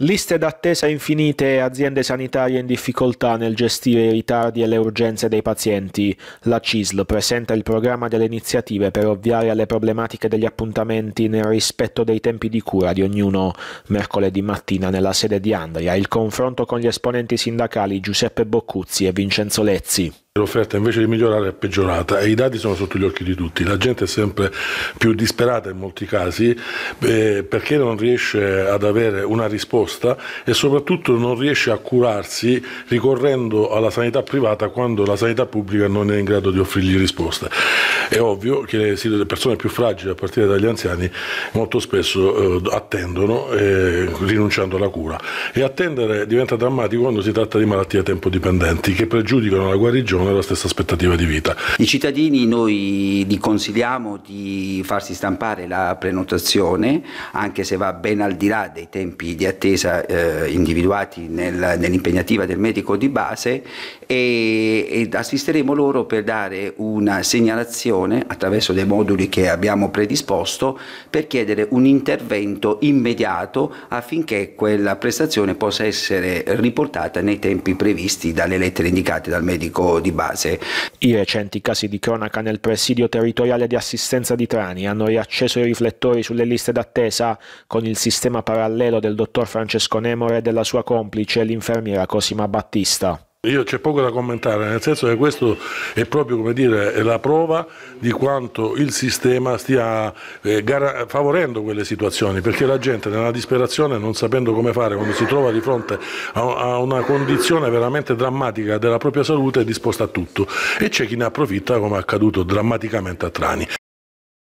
Liste d'attesa infinite e aziende sanitarie in difficoltà nel gestire i ritardi e le urgenze dei pazienti. La CISL presenta il programma delle iniziative per ovviare alle problematiche degli appuntamenti nel rispetto dei tempi di cura di ognuno. Mercoledì mattina nella sede di Andria il confronto con gli esponenti sindacali Giuseppe Boccuzzi e Vincenzo Lezzi. L'offerta invece di migliorare è peggiorata e i dati sono sotto gli occhi di tutti. La gente è sempre più disperata in molti casi eh, perché non riesce ad avere una risposta e soprattutto non riesce a curarsi ricorrendo alla sanità privata quando la sanità pubblica non è in grado di offrirgli risposta. È ovvio che le persone più fragili, a partire dagli anziani, molto spesso eh, attendono eh, rinunciando alla cura e attendere diventa drammatico quando si tratta di malattie a tempo dipendenti che pregiudicano la guarigione non è la stessa aspettativa di vita. I cittadini noi li consigliamo di farsi stampare la prenotazione, anche se va ben al di là dei tempi di attesa eh, individuati nel, nell'impegnativa del medico di base e, e assisteremo loro per dare una segnalazione attraverso dei moduli che abbiamo predisposto per chiedere un intervento immediato affinché quella prestazione possa essere riportata nei tempi previsti dalle lettere indicate dal medico di base base. I recenti casi di cronaca nel presidio territoriale di assistenza di Trani hanno riacceso i riflettori sulle liste d'attesa con il sistema parallelo del dottor Francesco Nemore e della sua complice, l'infermiera Cosima Battista. Io c'è poco da commentare, nel senso che questo è proprio come dire, la prova di quanto il sistema stia eh, favorendo quelle situazioni, perché la gente nella disperazione, non sapendo come fare, quando si trova di fronte a, a una condizione veramente drammatica della propria salute, è disposta a tutto. E c'è chi ne approfitta, come è accaduto drammaticamente a Trani.